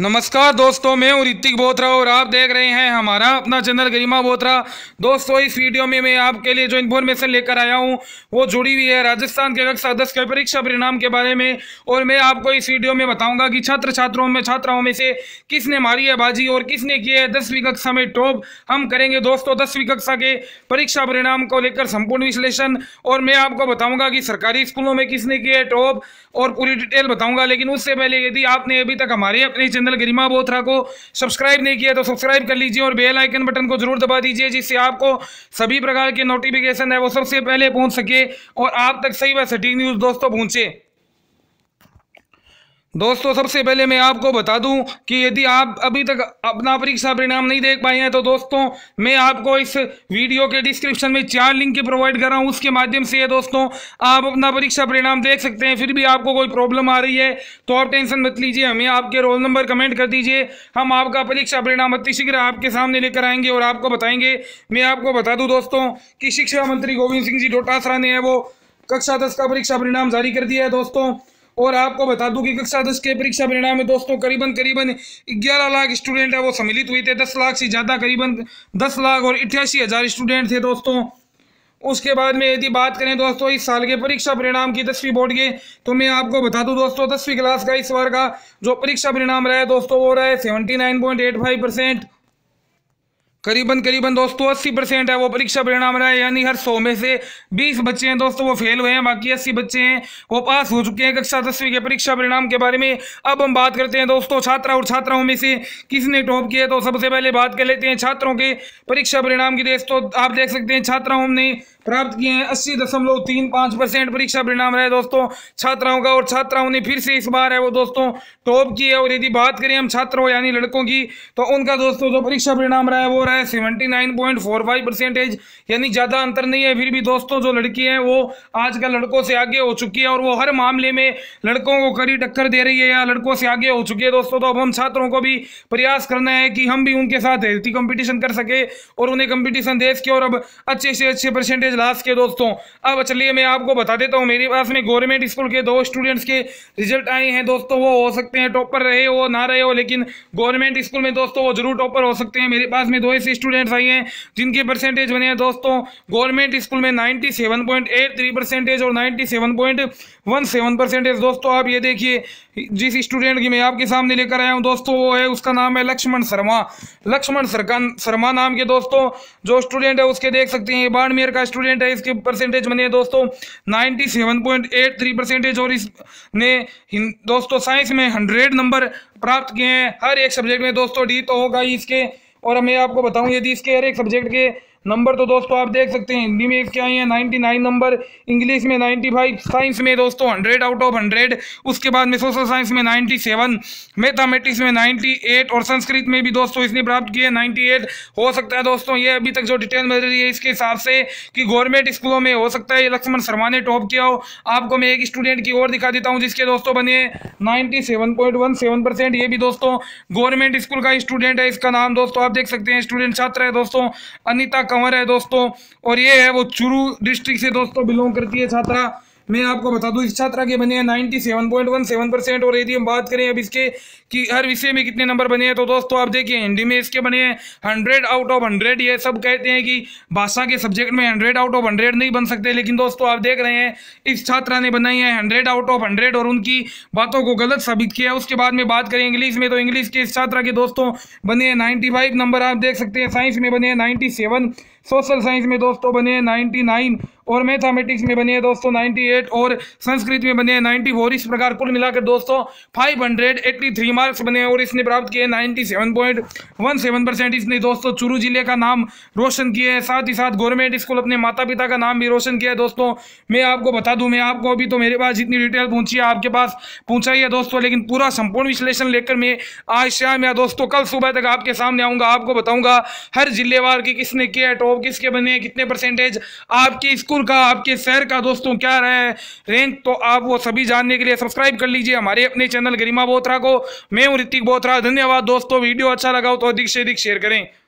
नमस्कार दोस्तों मैं हूँ ऋतिक बोत्रा और आप देख रहे हैं हमारा अपना चैनल गरिमा बोत्रा दोस्तों इस वीडियो में मैं आपके लिए जो इन्फॉर्मेशन लेकर आया हूँ वो जुड़ी हुई है राजस्थान के कक्षा दस के परीक्षा परिणाम के बारे में और मैं आपको इस वीडियो में बताऊंगा कि छात्र छात्रों में छात्राओं में से किसने मारी है बाजी और किसने की है दसवीं कक्षा में टॉप हम करेंगे दोस्तों दसवीं कक्षा के परीक्षा परिणाम को लेकर संपूर्ण विश्लेषण और मैं आपको बताऊँगा कि सरकारी स्कूलों में किसने की है टॉप और पूरी डिटेल बताऊँगा लेकिन उससे पहले यदि आपने अभी तक हमारे अपने चैनल गरिमा बोथरा को सब्सक्राइब नहीं किया तो सब्सक्राइब कर लीजिए और बेल आइकन बटन को जरूर दबा दीजिए जिससे आपको सभी प्रकार के नोटिफिकेशन है वो सबसे पहले पहुंच सके और आप तक सही व सटीक न्यूज़ दोस्तों पहुंचे दोस्तों सबसे पहले मैं आपको बता दूं कि यदि आप अभी तक अपना परीक्षा परिणाम नहीं देख पाए हैं तो दोस्तों मैं आपको इस वीडियो के डिस्क्रिप्शन में चार लिंक के प्रोवाइड कर रहा हूं उसके माध्यम से ये दोस्तों आप अपना परीक्षा परिणाम देख सकते हैं फिर भी आपको कोई प्रॉब्लम आ रही है तो आप टेंशन मत लीजिए हमें आपके रोल नंबर कमेंट कर दीजिए हम आपका परीक्षा परिणाम अतिशीघ्र आपके सामने लेकर आएंगे और आपको बताएंगे मैं आपको बता दूँ दोस्तों कि शिक्षा मंत्री गोविंद सिंह जी डोटासरा ने वो कक्षा दस का परीक्षा परिणाम जारी कर दिया है दोस्तों और आपको बता दूं कि कक्षा दस के परीक्षा परिणाम में दोस्तों करीबन करीबन ग्यारह लाख स्टूडेंट है वो सम्मिलित हुए थे दस लाख से ज़्यादा करीबन दस लाख और अठासी हज़ार स्टूडेंट थे दोस्तों उसके बाद में यदि बात करें दोस्तों इस साल के परीक्षा परिणाम की दसवीं बोर्ड के तो मैं आपको बता दूं दोस्तों दसवीं क्लास का इस बार का जो परीक्षा परिणाम रहा है दोस्तों वो रहा है seventy nine point eight five percent करीबन करीबन दोस्तों अस्सी परसेंट है वो परीक्षा परिणाम रहा है यानी हर सौ में से बीस बच्चे हैं दोस्तों वो फेल हुए हैं बाकी अस्सी बच्चे हैं वो पास हो चुके हैं कक्षा दसवीं के परीक्षा परिणाम के बारे में अब हम बात करते हैं दोस्तों छात्रा और छात्राओं में से किसने टॉप किया तो सबसे पहले बात कर लेते हैं छात्रों के परीक्षा परिणाम की दोस्तों आप देख सकते हैं छात्राओं ने प्राप्त किए हैं अस्सी दशमलव तीन पाँच परसेंट परीक्षा परिणाम रहे दोस्तों छात्राओं का और छात्राओं ने फिर से इस बार है वो दोस्तों टॉप किया और यदि बात करें हम छात्रों यानी लड़कों की तो उनका दोस्तों जो परीक्षा परिणाम रहा है वो कितना है seventy nine point four five percentage यानी ज़्यादा अंतर नहीं है फिर भी दोस्तों जो लड़की है वो आजकल लड़कों से आगे हो चुकी है और वो हर मामले में लड़कों को कड़ी टक्कर दे रही है या लड़कों से आगे हो चुकी है दोस्तों तो अब हम छात्रों को भी प्रयास करना है कि हम भी उनके साथ हेल्थी कॉम्पिटिशन कर सके और उन्हें कॉम्पिटिशन दे सके और अब अच्छे से अच्छे परसेंटेज ला सके दोस्तों अब चलिए मैं आपको बता देता हूँ मेरे पास में गवर्नमेंट स्कूल के दो स्टूडेंट्स के रिजल्ट आए हैं दोस्तों वो हो सकते हैं टॉपर रहे हो ना रहे हो लेकिन गवर्नमेंट स्कूल में दोस्तों वो जरूर टॉपर हो सकते हैं मेरे पास में दो ऐसे स्टूडेंट्स आई हैं जिनके परसेंटेज बने हैं दोस्तों गवर्नमेंट स्कूल में 97.83 परसेंटेज और 97.17 परसेंटेज दोस्तों आप ये देखिए जिस स्टूडेंट की मैं आपके सामने लेकर आया हूँ दोस्तों वो है उसका नाम है लक्ष्मण शर्मा लक्ष्मण शर्मा नाम के दोस्तों जो स्टूडेंट है उसके देख सकते हैं बाड़मेर का स्टूडेंट है इसके परसेंटेज बने दोस्तों 97.83 परसेंटेज और इसने दोस्तों साइंस में हंड्रेड नंबर प्राप्त किए हैं हर एक सब्जेक्ट में दोस्तों डी तो होगा ही इसके और मैं आपको बताऊं यदि इसके हर एक सब्जेक्ट के नंबर तो दोस्तों आप देख सकते हैं हिंदी में इसके आए हैं नाइन्टी नाइन नंबर इंग्लिश में नाइन्टी फाइव साइंस में दोस्तों हंड्रेड आउट ऑफ हंड्रेड उसके बाद में सोशल साइंस में नाइन्टी सेवन मैथामेटिक्स में नाइन्टी एट और संस्कृत में भी दोस्तों इसने प्राप्त किए नाइन्टी एट हो सकता है दोस्तों ये अभी तक जो डिटेल मिल रही है इसके हिसाब से कि गवर्नमेंट स्कूलों में हो सकता है ये लक्ष्मण शर्मा ने टॉप किया हो आपको मैं एक स्टूडेंट की ओर दिखा देता हूँ जिसके दोस्तों बने ninety seven point one seven percent ये भी दोस्तों गवर्नमेंट स्कूल का स्टूडेंट है इसका नाम दोस्तों आप देख सकते हैं स्टूडेंट छात्र है दोस्तों अनिता कंवर है दोस्तों और ये है वो चुरू डिस्ट्रिक्ट से दोस्तों बिलोंग करती है छात्रा मैं आपको बता दूं इस छात्रा के बने हैं ninety seven point one seven percent और यदि हम बात करें अब इसके कि हर विषय में कितने नंबर बने हैं तो दोस्तों आप देखिए हिंदी में इसके बने हैं हंड्रेड आउट ऑफ हंड्रेड ये सब कहते हैं कि भाषा के सब्जेक्ट में हंड्रेड आउट ऑफ हंड्रेड नहीं बन सकते लेकिन दोस्तों आप देख रहे हैं इस छात्रा ने बनाई है हंड्रेड आउट ऑफ हंड्रेड और उनकी बातों को गलत साबित किया उसके बाद में बात करें इंग्लिश में तो इंग्लिश के इस छात्रा के दोस्तों बने हैं नाइन्टी नंबर आप देख सकते हैं साइंस में बने हैं नाइन्टी सोशल साइंस में दोस्तों बने हैं नाइन्टी और मैथामेटिक्स में बनी है दोस्तों 98 और संस्कृत में बने हैं 94 इस प्रकार कुल मिलाकर दोस्तों 583 मार्क्स बने हैं और इसने प्राप्त किए 97.17 परसेंट इसने दोस्तों चूरू जिले का नाम रोशन किया है साथ ही साथ गवर्नमेंट स्कूल अपने माता पिता का नाम भी रोशन किया है दोस्तों मैं आपको बता दूँ मैं आपको अभी तो मेरे पास जितनी डिटेल पूछी है आपके पास पूछा ही है दोस्तों लेकिन पूरा संपूर्ण विश्लेषण लेकर मैं आज शाम या दोस्तों कल सुबह तक आपके सामने आऊँगा आपको बताऊँगा हर जिलेवार की किसने किया टॉप किसके बने कितने परसेंटेज आपके स्कूल स्कूल का आपके शहर का दोस्तों क्या रहे रैंक तो आप वो सभी जानने के लिए सब्सक्राइब कर लीजिए हमारे अपने चैनल गरिमा बोथरा को मैं हूँ ऋतिक बोथरा धन्यवाद दोस्तों वीडियो अच्छा लगा हो तो अधिक से अधिक शेयर करें